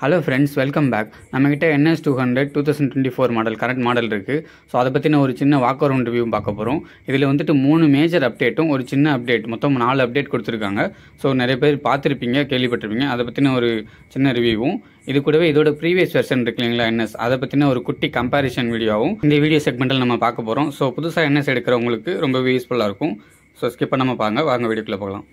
hello friends welcome back நம்மக்கிட்ட NS two hundred two thousand twenty four model current model இருக்குது so அதை பற்றின ஒரு சின்ன வாக் அரவுண்ட் பார்க்க போகிறோம் இதில் வந்துட்டு மூணு மேஜர் அப்டேட்டும் ஒரு சின்ன அப்டேட் மொத்தம் நாலு அப்டேட் கொடுத்துருக்காங்க ஸோ நிறைய பேர் பார்த்துருப்பீங்க கேள்விப்பட்டிருப்பீங்க அதை பற்றின ஒரு சின்ன ரிவ்யூவும் இது கூடவே இதோட ப்ரீவியஸ் வெர்ஷன் இருக்கு இல்லைங்களா என்எஸ் அதை பற்றின ஒரு குட்டி கம்பேரிசன் வீடியோவும் இந்த வீடியோ செக்மெண்ட்டில் நம்ம பார்க்க போகிறோம் ஸோ புதுசாக என்எஸ் எடுக்கிறவங்களுக்கு ரொம்பவே யூஸ்ஃபுல்லாக இருக்கும் ஸோ ஸ்கிப் பண்ணாமல் பாருங்கள் வாங்க வீடியோக்குள்ளே போகலாம்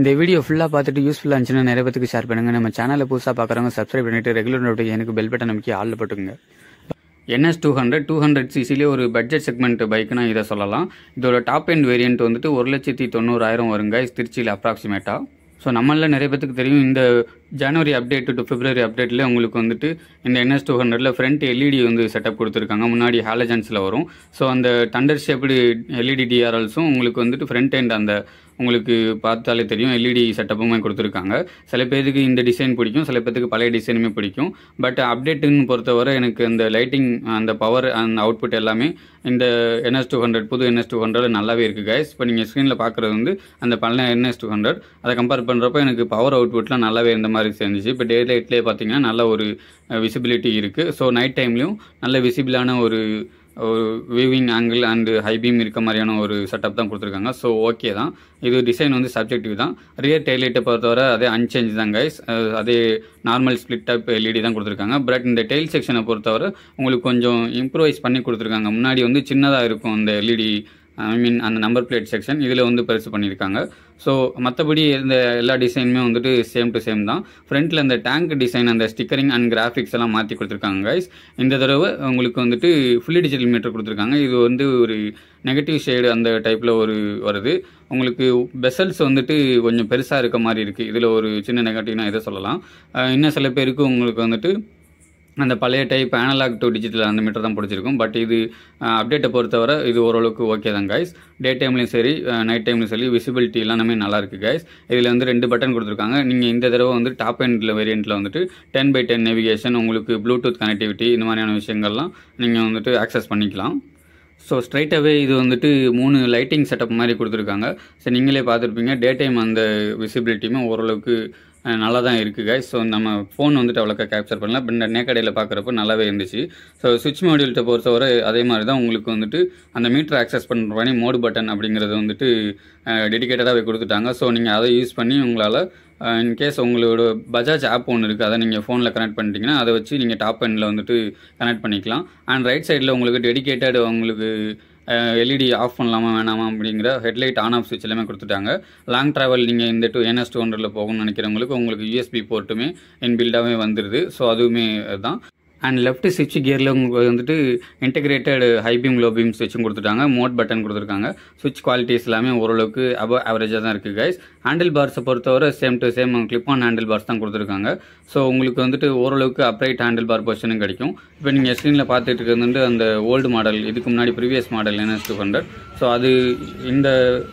இந்த வீடியோ ஃபுல்லாக பார்த்துட்டு யூஸ்ஃபுல்லாக இருந்துச்சுன்னா நிறைய பேருக்கு ஷேர் பண்ணுங்க நம்ம சேனலை புதுசாக பார்க்குறவங்க சப்ஸ்கிரைப் பண்ணிட்டு ரெகுலர் எனக்கு பெல் பட்டன் நமக்கு ஆள் போட்டுங்க NS two hundred two hundred சிசிலே ஒரு பட்ஜெட் செக்மெண்ட் பைக்னா இதை சொல்லலாம் இதோட டாப் எண்ட் வேரியன்ட் வந்துட்டு ஒரு லட்சத்தி தொண்ணூறாயிரம் வருங்க திருச்சியில் அப்ராக்சிமேட்டாக ஸோ நம்மள நிறைய பேருக்கு தெரியும் இந்த ஜனவரி அப்டேட் டு பிப்ரவரி அப்டேட்டில் உங்களுக்கு வந்துட்டு இந்த என்எஸ் டூ ஹண்ட்ரடில் ஃப்ரண்ட் எல்இடி வந்து செட்டப் கொடுத்துருக்காங்க முன்னாடி ஹாலஜன்ஸில் வரும் ஸோ அந்த டண்டர் ஷேப்டு எல்இடி டிஆர்எல்ஸும் உங்களுக்கு வந்துட்டு ஃப்ரண்ட் அண்ட் அந்த உங்களுக்கு பார்த்தாலே தெரியும் எல்இடி e செட்டப்புமே கொடுத்துருக்காங்க சில பேருக்கு இந்த டிசைன் பிடிக்கும் சில பேருக்கு பழைய டிசைனுமே பிடிக்கும் பட் அப்டேட்டுன்னு பொறுத்தவரை எனக்கு இந்த லைட்டிங் அந்த பவர் அந்த அவுட்புட் எல்லாமே இந்த என்எஸ் டூ ஹண்ட்ரட் புது என்எஸ் டூ ஹண்ட்ரட் நல்லாவே இருக்குது கைஸ் இப்போ நீங்கள் ஸ்க்ரீனில் பார்க்குறது வந்து அந்த பழைய என்எஸ் டூ ஹண்ட்ரட் அதை கம்பேர் பண்ணுறப்ப எனக்கு பவர் அவுட்புட்லாம் நல்லாவே இருந்த மாதிரி செஞ்சிச்சு இப்போ டே லைட்லேயே பார்த்தீங்கன்னா நல்ல ஒரு விசிபிலிட்டி இருக்குது ஸோ நைட் டைம்லேயும் நல்ல விசிபிளான ஒரு ஒரு viewing angle and high beam இருக்க மாதிரியான ஒரு செட்டப் தான் கொடுத்துருக்காங்க ஸோ ஓகே தான் இது டிசைன் வந்து சப்ஜெக்டிவ் தான் ரியர் டெய்லைட்டை பொறுத்தவரை அதே அன்சேஞ்ச் தான் கைஸ் அதே நார்மல் ஸ்பிளிட் டைப் எல்இடி தான் கொடுத்துருக்காங்க பட் இந்த டெய்ல் செக்ஷனை பொறுத்தவரை உங்களுக்கு கொஞ்சம் இம்ப்ரூவைஸ் பண்ணி கொடுத்துருக்காங்க முன்னாடி வந்து சின்னதாக இருக்கும் அந்த எல்இடி ஐ மீன் அந்த நம்பர் பிளேட் செக்ஷன் இதில் வந்து பெருசு பண்ணியிருக்காங்க ஸோ மற்றபடி இந்த எல்லா டிசைனுமே வந்துட்டு சேம் டு சேம் தான் ஃப்ரண்ட்டில் அந்த டேங்க் டிசைன் அந்த ஸ்டிக்கரிங் அண்ட் கிராஃபிக்ஸ் எல்லாம் மாற்றி கொடுத்துருக்காங்க கைஸ் இந்த தடவை உங்களுக்கு வந்துட்டு ஃபுல்லி டிஜிட்டல் மீட்டர் கொடுத்துருக்காங்க இது வந்து ஒரு நெகட்டிவ் ஷேடு அந்த டைப்பில் ஒரு வருது உங்களுக்கு பெசல்ஸ் வந்துட்டு கொஞ்சம் பெருசாக இருக்க மாதிரி இருக்குது இதில் ஒரு சின்ன நெகட்டிவ்னா இதை சொல்லலாம் இன்னும் சில பேருக்கு உங்களுக்கு வந்துட்டு அந்த பழைய டைப் அனலாக் டு டிஜிட்டல் அந்த மீட்டர் தான் பிடிச்சிருக்கும் பட் இது அப்டேட்டை பொறுத்தவரை இது ஓரளவுக்கு ஓகே தான் கைஸ் டே டைம்லையும் சரி நைட் டைம்லையும் சரி விசிபிலிட்டி எல்லாமே நல்லாயிருக்கு கைஸ் இதில் வந்து ரெண்டு பட்டன் கொடுத்துருக்காங்க நீங்கள் இந்த தடவை வந்து டாப் எண்டில் வேரியண்ட்டில் வந்துட்டு டென் பை டென் நேவிகேஷன் உங்களுக்கு ப்ளூடூத் கனெக்டிவிட்டி இந்த மாதிரியான விஷயங்கள்லாம் நீங்கள் வந்துட்டு ஆக்சஸ் பண்ணிக்கலாம் ஸோ ஸ்ட்ரைட்டாகவே இது வந்துட்டு மூணு லைட்டிங் செட்டப் மாதிரி கொடுத்துருக்காங்க ஸோ நீங்களே பார்த்துருப்பீங்க டே டைம் அந்த விசிபிலிட்டியுமே ஓரளவுக்கு நல்லா தான் இருக்குது கைஸ் ஸோ நம்ம ஃபோன் வந்துட்டு அவ்வளோக்கா கேப்சர் பண்ணல பட் நெட் கடையில் பார்க்குறப்ப நல்லாவே இருந்துச்சு ஸோ சுவிட்ச் மாடியூல்கிட்ட பொறுத்தவரை அதே மாதிரி தான் உங்களுக்கு வந்துட்டு அந்த மீட்டர் ஆக்சஸ் பண்ணுற பண்ணி மோடு பட்டன் அப்படிங்கிறது வந்துட்டு டெடிக்கேட்டடாகவே கொடுத்துட்டாங்க ஸோ நீங்கள் அதை யூஸ் பண்ணி உங்களால் இன்கேஸ் உங்களோட பஜாஜ் ஆப் ஒன்று இருக்குது அதை நீங்கள் ஃபோனில் கனெக்ட் பண்ணிட்டீங்கன்னா அதை வச்சு நீங்கள் டாப் எண்ணில் வந்துட்டு கனெக்ட் பண்ணிக்கலாம் அண்ட் ரைட் சைடில் உங்களுக்கு டெடிக்கேட்டட் உங்களுக்கு எல்இடி ஆஃப் e பண்ணலாமா வேணாமா அப்படிங்கிற ஹெட்லைட் ஆன் ஆஃப் சுவிட்ச் எல்லாமே கொடுத்துட்டாங்க லாங் ட்ராவல் நீங்கள் இந்த டூ என்எஸ் டூ ஹண்ட்ரடில் போகணும்னு நினைக்கிறவங்களுக்கு உங்களுக்கு யூஎஸ்பி போர்ட்டுமே என் பில்டாகவே வந்துடுது ஸோ அதுவுமே தான் அண்ட் லெஃப்ட் சுவிட்ச் கியரில் உங்களுக்கு வந்துட்டு integrated high beam low beam சுவிட்சும் கொடுத்துட்டாங்க மோட் பட்டன் கொடுத்துருக்காங்க சுவிட்ச் குவாலிட்டிஸ் எல்லாமே ஓரளவுக்கு அபவ் ஆவரேஜாக தான் இருக்குது கைஸ் ஹேண்டில் பார்ஸை பொறுத்தவரை same to same clip on handlebars தான் கொடுத்துருக்காங்க ஸோ உங்களுக்கு வந்துட்டு ஓரளவுக்கு அப்ரைட் ஹேண்டில் பார் பொசிஷனும் கிடைக்கும் இப்போ நீங்கள் ஸ்க்ரீனில் பார்த்துட்டு இருக்கிறது அந்த ஓல்டு மாடல் இதுக்கு முன்னாடி previous model NS two hundred so அது இந்த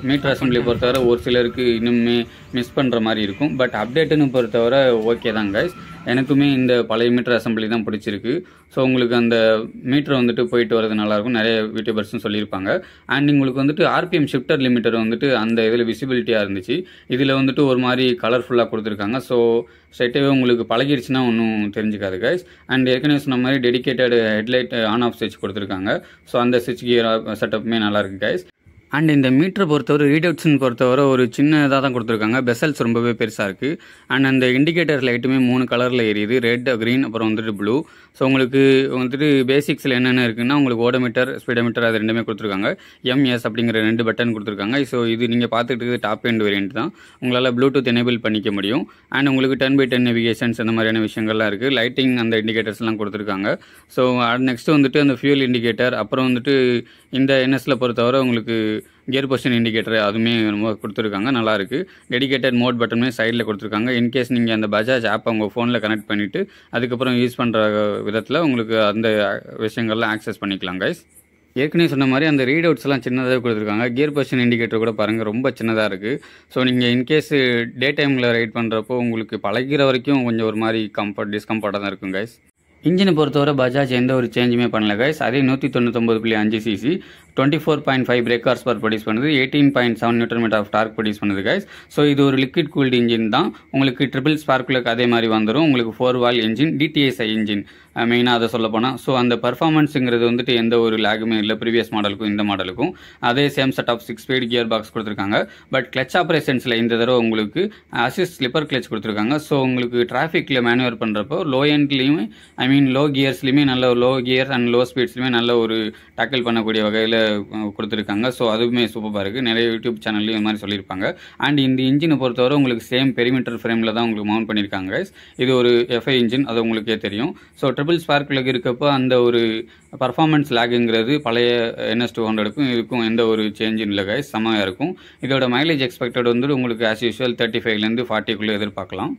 மீட்டர் அசம்பிளியை பொறுத்தவரை ஒரு சிலருக்கு இன்னுமே மிஸ் பண்ணுற மாதிரி இருக்கும் பட் அப்டேட்டுன்னு பொறுத்தவரை ஓகே தான் கைஸ் எனக்குமே இந்த பழைய மீட்டர் அசம்பிளி தான் பிடிச்சிருக்கு இருக்குது ஸோ உங்களுக்கு அந்த மீட்டர் வந்துட்டு போயிட்டு வரது நல்லாயிருக்கும் நிறைய யூடியூபர்ஸும் சொல்லியிருப்பாங்க அண்ட் உங்களுக்கு வந்துட்டு ஆர்பிஎம் ஷிஃப்டர் லிமிட்டர் வந்துட்டு அந்த இதில் விசிபிலிட்டியாக இருந்துச்சு இதில் வந்துட்டு ஒரு மாதிரி கலர்ஃபுல்லாக கொடுத்துருக்காங்க ஸோ ஸ்ட்ரெயிட்டாகவே உங்களுக்கு பழகிடுச்சுன்னா ஒன்றும் தெரிஞ்சுக்காது கைஸ் அண்ட் ஏற்கனவே சொன்ன மாதிரி டெடிக்கேட்டட் ஹெட்லைட் ஆன் ஆஃப் ஸ்விட்ச் கொடுத்துருக்காங்க ஸோ அந்த சுவிட்ச் கியர் செட்டப்புமே நல்லாயிருக்கு கைஸ் அண்ட் இந்த மீட்டரை பொறுத்தவரை ரீடவுட்ஸ்ன்னு பொறுத்தவரை ஒரு சின்ன இதாக தான் கொடுத்துருக்காங்க பெசல்ஸ் ரொம்பவே பெருசாக இருக்குது அண்ட் அந்த இண்டிகேட்டர் லைட்டுமே மூணு கலரில் எரியுது ரெட் க்ரீன் அப்புறம் வந்துட்டு ப்ளூ ஸோ உங்களுக்கு வந்துட்டு பேசிக்ஸில் என்னென்ன இருக்குதுன்னா உங்களுக்கு ஓடோமீட்டர் ஸ்பீடோமீட்டர் அது ரெண்டுமே கொடுத்துருக்காங்க எம்எஸ் அப்படிங்கிற ரெண்டு பட்டன் கொடுத்துருக்காங்க ஸோ இது நீங்கள் பார்த்துட்டு டாப் எண்ட் வேரியன்ட் தான் உங்களால் ப்ளூடூத் எனேபிள் பண்ணிக்க முடியும் அண்ட் உங்களுக்கு டென் பை டென் நெவிகேஷன்ஸ் அந்த மாதிரியான விஷயங்கள்லாம் இருக்குது லைட்டிங் அந்த இண்டிகேட்டர்ஸ்லாம் கொடுத்துருக்காங்க ஸோ நெக்ஸ்ட்டு வந்துட்டு அந்த ஃபியூல் இண்டிகேட்டர் அப்புறம் வந்துட்டு இந்த என்எஸில் பொறுத்தவரை உங்களுக்கு கியர் பொசிஷன் இண்டிகேட்டர் அதுவுமே ரொம்ப கொடுத்துருக்காங்க நல்லாயிருக்கு டெடிக்கேட்டட் மோட் பட்டனுமே சைடில் கொடுத்துருக்காங்க இன்கேஸ் நீங்கள் அந்த பஜாஜ் ஆப் உங்கள் ஃபோனில் கனெக்ட் பண்ணிவிட்டு அதுக்கப்புறம் யூஸ் பண்ணுற விதத்தில் உங்களுக்கு அந்த விஷயங்கள்லாம் ஆக்சஸ் பண்ணிக்கலாம் கைஸ் ஏற்கனவே சொன்ன மாதிரி அந்த ரீட் அவுட்ஸ்லாம் சின்னதாக கொடுத்துருக்காங்க கியர் பொசிஷன் இண்டிகேட்டர் கூட பாருங்கள் ரொம்ப சின்னதாக இருக்குது ஸோ நீங்கள் இன்கேஸ் டே டைமில் ரைட் பண்ணுறப்போ உங்களுக்கு பழகிற வரைக்கும் கொஞ்சம் ஒரு மாதிரி கம்ஃபர்ட் டிஸ்கம்ஃபர்ட்டாக தான் இருக்கும் கைஸ் இன்ஜினை பொறுத்தவரை பஜாஜ் எந்த ஒரு சேஞ்சுமே பண்ணல கைஸ் அதே நூற்றி தொண்ணூத்தொம்பது புள்ளி அஞ்சு CC twenty four point five brake horsepower produce பண்ணுது eighteen point seven Newton meter of torque produce பண்ணுது கைஸ் ஸோ இது ஒரு லிக்விட் கூல்டு இன்ஜின் தான் உங்களுக்கு ட்ரிபிள் ஸ்பார்க்குலுக்கு அதே மாதிரி வந்துடும் உங்களுக்கு four valve engine DTSI engine மெயினாக அதை சொல்லப்போனால் ஸோ அந்த பர்ஃபார்மன்ஸுங்கிறது வந்துட்டு எந்த ஒரு லேகுமே இல்லை ப்ரீவியஸ் மாடலுக்கும் இந்த மாடலுக்கும் அதே same set of six speed gearbox கொடுத்துருக்காங்க பட் கிளச் ஆப்ரேஷன்ஸில் இந்த தடவை உங்களுக்கு அசிஸ்ட் ஸ்லிப்பர் கிளச் கொடுத்துருக்காங்க ஸோ உங்களுக்கு டிராஃபிக்கில் மேனுவர் பண்ணுறப்போ லோ எண்ட்லேயுமே ஐ மீன் லோ கியர்ஸ்லையுமே நல்ல லோ கியர் அண்ட் லோ ஸ்பீட்ஸ்லையுமே நல்ல ஒரு டேக்கிள் பண்ணக்கூடிய வகையில் கொடுத்துருக்காங்க ஸோ அதுவுமே சூப்பராக இருக்குது நிறைய யூடியூப் சேனல்லையும் இந்த மாதிரி சொல்லியிருப்பாங்க அண்ட் இந்த இன்ஜினை பொறுத்தவரை உங்களுக்கு சேம் பெரிமீட்டர் ஃப்ரேமில் தான் உங்களுக்கு மவுண்ட் பண்ணியிருக்காங்க இது ஒரு எஃப்ஐ இன்ஜின் அது உங்களுக்கே தெரியும் ஸோ ட்ரிபிள் ஸ்பார்க் பிளக் இருக்கப்போ அந்த ஒரு பர்ஃபார்மன்ஸ் லேக்குங்கிறது பழைய என்எஸ் டூ ஹண்ட்ரடுக்கும் இதுக்கும் எந்த ஒரு சேஞ்சும் இல்லை கைஸ் செம்மையாக இருக்கும் இதோட மைலேஜ் எக்ஸ்பெக்டட் வந்துட்டு உங்களுக்கு ஆஸ் யூஸ்வல் தேர்ட்டி ஃபைவ்லேருந்து ஃபார்ட்டிக்குள்ளே எதிர்பார்க்கலாம்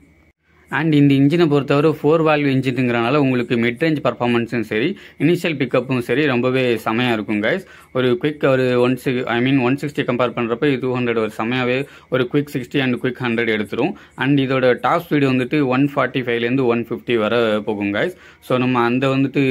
அண்ட் இந்த இன்ஜினை பொறுத்தவரை ஃபோர் வால்வ் இன்ஜினுங்கிறனால உங்களுக்கு ரேஞ்ச் பர்ஃபார்மன்ஸும் சரி இனிஷியல் பிக்கப்பும் சரி ரொம்பவே செமையாக இருக்கும் கைஸ் ஒரு குவிக் ஒரு one six I mean one sixty compare பண்ணுறப்ப இது டூ ஹண்ட்ரட் ஒரு செமையாகவே ஒரு quick sixty and quick hundred எடுத்துரும் அண்ட் இதோட டாப் ஸ்பீடு வந்துட்டு ஒன் ஃபார்ட்டி ஃபைவ்லேருந்து ஒன் ஃபிஃப்டி வர போகும் கைஸ் ஸோ நம்ம அந்த வந்துட்டு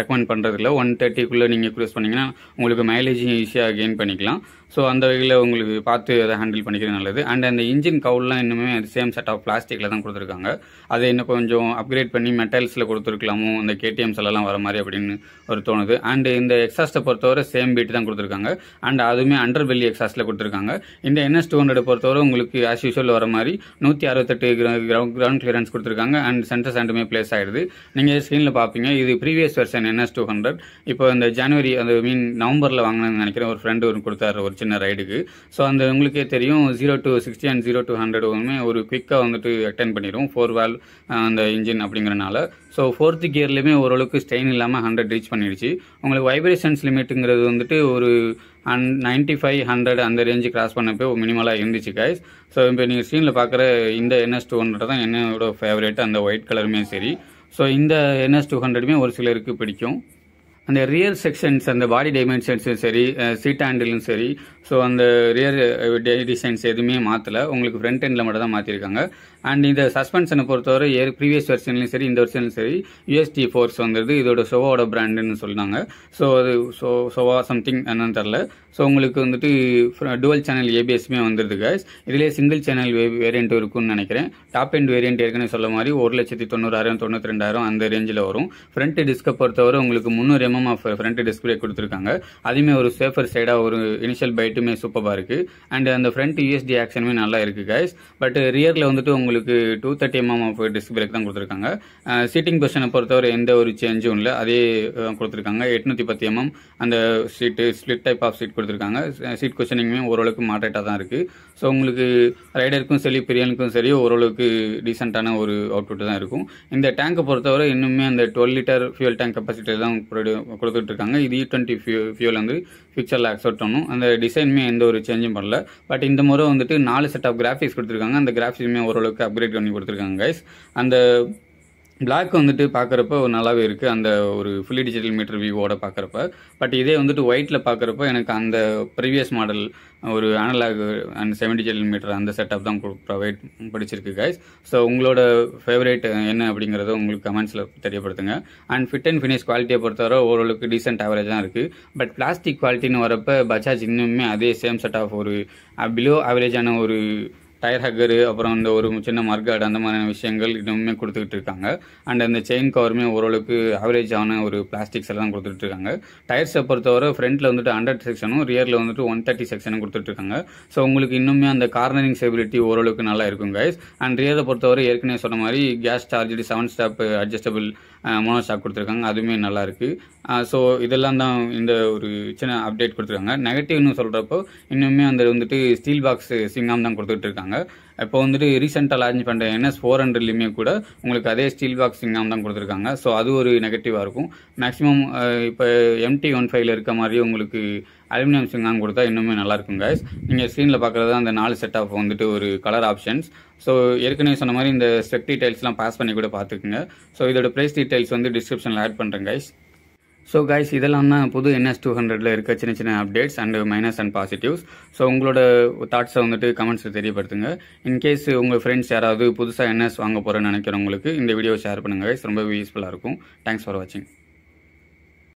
ரெக்கமெண்ட் பண்ணுறதில்ல ஒன் தேர்ட்டிக்குள்ளே நீங்கள் க்ரூஸ் பண்ணிங்கன்னா உங்களுக்கு மைலேஜும் ஈஸியாக கெயின் பண்ணிக்கலாம் ஸோ அந்த வகையில் உங்களுக்கு பார்த்து அதை ஹேண்டில் பண்ணிக்கிறது நல்லது அண்ட் அந்த இன்ஜின் கவுல்லாம் இன்னுமே அது சேம் செட் ஆஃப் பிளாஸ்டிக்கில் தான் கொடுத்துருக்காங்க அதை இன்னும் கொஞ்சம் அப்கிரேட் பண்ணி மெட்டல்ஸில் கொடுத்துருக்கலாமோ அந்த எல்லாம் வர மாதிரி அப்படின்னு ஒரு தோணுது அண்ட் இந்த எக்ஸாஸ்ட்டை பொறுத்தவரை சேம் பீட் தான் கொடுத்துருக்காங்க அண்ட் அதுவுமே அண்டர் பெல்லி எக்ஸாஸ்ட்டில் கொடுத்துருக்காங்க இந்த என்எஸ் டூ ஹண்ட்ரட் பொறுத்தவரை உங்களுக்கு ஆஸ் யூஷுவல் வர மாதிரி நூற்றி அறுபத்தெட்டு கிரவுண்ட் கிளியரன்ஸ் கொடுத்துருக்காங்க அண்ட் சென்டர் சாண்டுமே பிளேஸ் ஆகிடுது நீங்கள் ஸ்க்ரீனில் பார்ப்பீங்க இது previous version NS two hundred இப்போ இந்த ஜனவரி அது மீன் நவம்பரில் வாங்கினேன்னு நினைக்கிறேன் ஒரு ஃப்ரெண்டு ஒரு கொடுத்தாரு ஒரு சின்ன ரைடுக்கு ஸோ அந்த உங்களுக்கே தெரியும் zero to sixty and zero to hundred ஒன்றுமே ஒரு குவிக்காக வந்துட்டு அட்டன் பண்ணிடும் ஃபோர் வேல் அந்த இன்ஜின் அப்படிங்கிறனால ஸோ ஃபோர்த்து கியர்லேயுமே ஓரளவுக்கு ஸ்டெயின் இல்லாமல் ஹண்ட்ரட் ரீச் பண்ணிடுச்சு உங்களுக்கு வைப்ரேஷன்ஸ் லிமிட்டுங்கிறது வந்துட்டு ஒரு அண்ட் நைன்ட்டி ஃபைவ் ஹண்ட்ரட் அந்த ரேஞ்சு கிராஸ் பண்ணப்போ மினிமலாக இருந்துச்சு கைஸ் ஸோ இப்போ நீங்கள் ஸ்க்ரீனில் பார்க்குற இந்த என்எஸ் டூ ஹண்ட்ரட் தான் என்னோட ஃபேவரேட் அந்த ஒயிட் கலருமே சரி ஸோ இந்த என்எஸ் டூ ஹண்ட்ரடுமே ஒரு சிலருக்கு பிடிக்கும் அந்த ரியர் செக்ஷன்ஸ் அந்த பாடி டைமென்ஷன்ஸும் சரி சீட் ஹேண்டிலும் சரி ஸோ அந்த ரியர் டிசைன்ஸ் எதுவுமே மாற்றலை உங்களுக்கு ஃப்ரண்ட் ஹெண்டில் மட்டும் தான் மாற்றிருக்காங்க அண்ட் இந்த சஸ்பென்ஷனை பொறுத்தவரை ஏர் ப்ரீவியஸ் வெர்ஷன்லையும் சரி இந்த வெர்ஷன்லையும் சரி யூஎஸ்டி ஃபோர்ஸ் வந்துடுது இதோட சோவாவோட பிராண்டுன்னு சொன்னாங்க ஸோ அது ஸோ சோவா சம்திங் என்னன்னு தெரில ஸோ உங்களுக்கு வந்துட்டு டுவல் சேனல் ஏபிஎஸ்மே வந்துடுது கேஸ் இதிலே சிங்கிள் சேனல் வேரியண்ட் இருக்குன்னு நினைக்கிறேன் டாப் எண்ட் வேரியண்ட் ஏற்கனவே சொல்ல மாதிரி ஒரு லட்சத்தி தொண்ணூறாயிரம் தொண்ணூற்றி ரெண்டாயிரம் அந்த ரேஞ்சில் வரும் ஃப்ரண்ட் டிஸ்கை பொறுத்தவரை உங்களுக்கு முந்நூறு எம்எம் ஆஃப் ஃப்ரண்ட் டிஸ்பிளே கொடுத்துருக்காங்க அதுவுமே ஒரு சேஃபர் சைடாக ஒரு இனிஷியல் பைட்டுமே சூப்பராக இருக்குது அண்ட் அந்த ஃப்ரண்ட் யூஎஸ்டி ஆக்ஷனுமே நல்லா இருக்குது கைஸ் பட் ரியரில் வந்துட்டு உங்களுக்கு two thirty MM of disc தான் கொடுத்துருக்காங்க சீட்டிங் பொசிஷனை பொறுத்தவரை எந்த ஒரு சேஞ்சும் இல்லை அதே கொடுத்துருக்காங்க எட்நூற்றி பத்து எம்எம் அந்த seat split type of seat கொடுத்துருக்காங்க சீட் கொஷனிங்குமே ஓரளவுக்கு மாட்டேட்டாக தான் இருக்குது ஸோ உங்களுக்கு ரைடருக்கும் சரி பிரியனுக்கும் சரி ஓரளவுக்கு டீசெண்டான ஒரு அவுட்புட் தான் இருக்கும் இந்த டேங்கை பொறுத்தவரை இன்னுமே அந்த twelve litre fuel tank capacity தான் கொடுத்துட்ருக்காங்க இது இ டுவெண்ட்டி ஃபியூ ஃபியூல் வந்து ஃபியூச்சரில் அக்செப்ட் பண்ணும் அந்த டிசைனுமே எந்த ஒரு சேஞ்சும் பண்ணல பட் இந்த முறை வந்துட்டு நாலு செட் ஆஃப் கிராஃபிக்ஸ் கொடுத்துருக்காங்க அந்த கிராஃபிக்ஸுமே ஓரளவுக்கு அப்கிரேட் பண்ணி கொடுத்துருக்காங்க கைஸ் அந்த பிளாக் வந்துட்டு பார்க்குறப்ப ஒரு நல்லாவே இருக்குது அந்த ஒரு ஃபுல்லி டிஜிட்டல் மீட்டர் வியூவோட பார்க்குறப்ப பட் இதே வந்துட்டு ஒயிட்டில் பார்க்குறப்ப எனக்கு அந்த ப்ரீவியஸ் மாடல் ஒரு analog and seven digital meter அந்த செட்டப் தான் ப்ரொவைட் படிச்சிருக்கு கைஸ் ஸோ உங்களோட ஃபேவரேட் என்ன அப்படிங்கிறத உங்களுக்கு கமெண்ட்ஸில் தெரியப்படுத்துங்க அண்ட் ஃபிட் அண்ட் ஃபினிஷ் குவாலிட்டியை பொறுத்தவரை ஓரளவுக்கு டீசென்ட் ஆவரேஜ் தான் இருக்குது பட் பிளாஸ்டிக் குவாலிட்டின்னு வரப்போ பஜாஜ் இன்னுமே அதே சேம் செட் ஆஃப் ஒரு பிலோ ஆவரேஜான ஒரு டயர் ஹக்கரு அப்புறம் இந்த ஒரு சின்ன மர்காடு அந்த மாதிரியான விஷயங்கள் இன்னுமே கொடுத்துக்கிட்டு இருக்காங்க அண்ட் அந்த செயின் கவருமே ஓரளவுக்கு ஆவரேஜான ஒரு பிளாஸ்டிக்ஸ் எல்லாம் கொடுத்துட்டு இருக்காங்க டயர்ஸை பொறுத்தவரை ஃப்ரண்ட்டில் வந்துட்டு ஹண்ட்ரட் செக்ஷனும் ரியரில் வந்துட்டு ஒன் தேர்ட்டி செக்ஷனும் கொடுத்துட்ருக்காங்க ஸோ உங்களுக்கு இன்னுமே அந்த கார்னரிங் ஸ்டெபிலிட்டி ஓரளவுக்கு நல்லா இருக்கும் கைஸ் அண்ட் ரியரை பொறுத்தவரை ஏற்கனவே சொன்ன மாதிரி gas charge seven step adjustable monoshock கொடுத்துருக்காங்க அதுவுமே நல்லாயிருக்கு ஸோ இதெல்லாம் தான் இந்த ஒரு சின்ன அப்டேட் கொடுத்துருக்காங்க நெகட்டிவ்னு சொல்கிறப்போ இன்னுமே அந்த வந்துட்டு ஸ்டீல் பாக்ஸ் சிங்காம் தான் கொடுத்துட்டு இருக்காங்க இப்போ வந்துட்டு ரீசெண்டாக லான்ச் பண்ணுற என்எஸ் ஃபோர் ஹண்ட்ரட்லையுமே கூட உங்களுக்கு அதே ஸ்டீல் பாக்ஸ் சிங்கம் தான் கொடுத்துருக்காங்க ஸோ அது ஒரு நெகட்டிவாக இருக்கும் மேக்ஸிமம் இப்போ எம்டி ஒன் ஃபைவ்ல இருக்க மாதிரி உங்களுக்கு அலுமினியம் சிங்கம் கொடுத்தா இன்னுமே நல்லாயிருக்கும் கைஸ் நீங்கள் ஸ்க்ரீனில் பார்க்குறது அந்த நாலு செட் ஆஃப் வந்துட்டு ஒரு கலர் ஆப்ஷன்ஸ் ஸோ ஏற்கனவே சொன்ன மாதிரி இந்த ஸ்பெக் டீடைல்ஸ்லாம் பாஸ் பண்ணி கூட பார்த்துக்குங்க ஸோ இதோட ப்ரைஸ் டீடைல்ஸ் வந்து டிஸ்கிரிப்ஷனில் ஆட் பண்ணுறேன் கைஸ் ஸோ கைஸ் இதெல்லாம் தான் புது என்எஸ் டூ ஹண்ட்ரடில் இருக்க சின்ன சின்ன updates and minus and positives so உங்களோட தாட்ஸை வந்துட்டு கமெண்ட்ஸில் தெரியப்படுத்துங்க இன்கேஸ் உங்கள் ஃப்ரெண்ட்ஸ் யாராவது புதுசாக என்எஸ் வாங்க போகிறேன்னு நினைக்கிறவங்களுக்கு இந்த வீடியோ ஷேர் பண்ணுங்கள் கைஸ் ரொம்ப யூஸ்ஃபுல்லாக இருக்கும் தேங்க்ஸ் ஃபார் வாட்சிங்